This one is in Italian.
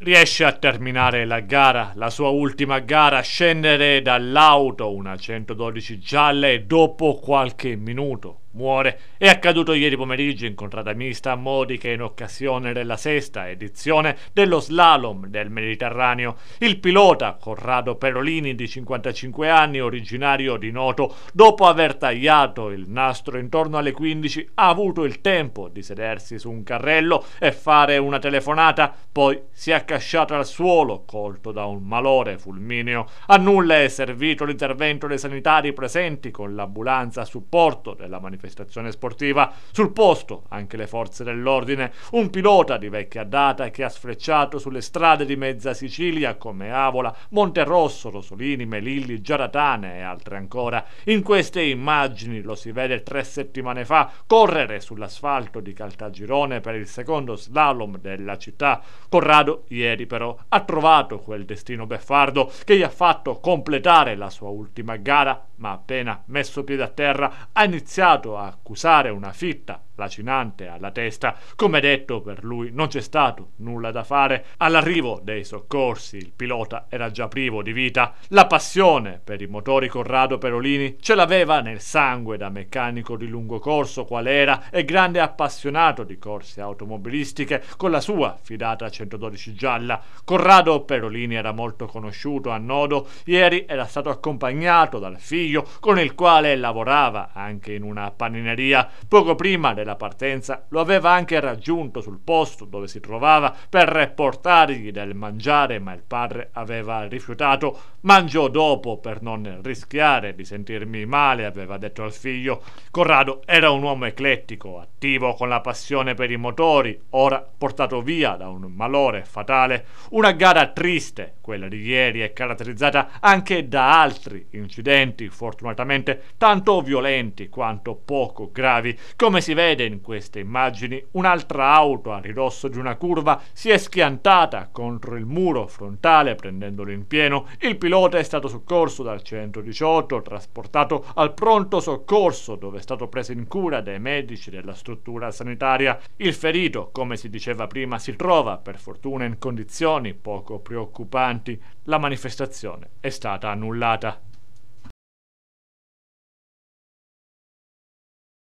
riesce a terminare la gara, la sua ultima gara, scendere dall'auto, una 112 gialla e dopo qualche minuto muore. È accaduto ieri pomeriggio in contrada mista a Modica in occasione della sesta edizione dello slalom del Mediterraneo. Il pilota Corrado Perolini di 55 anni, originario di Noto, dopo aver tagliato il nastro intorno alle 15 ha avuto il tempo di sedersi su un carrello e fare una telefonata, poi si è accasciato al suolo colto da un malore fulmineo. A nulla è servito l'intervento dei sanitari presenti con l'ambulanza a supporto della manifestazione manifestazione sportiva. Sul posto anche le forze dell'ordine, un pilota di vecchia data che ha sfrecciato sulle strade di mezza Sicilia come Avola, Monterosso, Rosolini, Melilli, Giaratane e altre ancora. In queste immagini lo si vede tre settimane fa correre sull'asfalto di Caltagirone per il secondo slalom della città. Corrado ieri però ha trovato quel destino beffardo che gli ha fatto completare la sua ultima gara, ma appena messo piede a terra ha iniziato andato a accusare una fitta lacinante alla testa. Come detto, per lui non c'è stato nulla da fare. All'arrivo dei soccorsi il pilota era già privo di vita. La passione per i motori Corrado Perolini ce l'aveva nel sangue da meccanico di lungo corso qual era e grande appassionato di corse automobilistiche con la sua fidata 112 gialla. Corrado Perolini era molto conosciuto a Nodo. Ieri era stato accompagnato dal figlio con il quale lavorava anche in una pannineria poco prima della della partenza lo aveva anche raggiunto sul posto dove si trovava per portargli del mangiare, ma il padre aveva rifiutato. Mangio dopo per non rischiare di sentirmi male, aveva detto al figlio. Corrado era un uomo eclettico, attivo con la passione per i motori, ora portato via da un malore fatale. Una gara triste, quella di ieri, è caratterizzata anche da altri incidenti, fortunatamente tanto violenti quanto poco gravi, come si vede vede in queste immagini un'altra auto a ridosso di una curva si è schiantata contro il muro frontale prendendolo in pieno. Il pilota è stato soccorso dal 118, trasportato al pronto soccorso dove è stato preso in cura dai medici della struttura sanitaria. Il ferito, come si diceva prima, si trova per fortuna in condizioni poco preoccupanti. La manifestazione è stata annullata.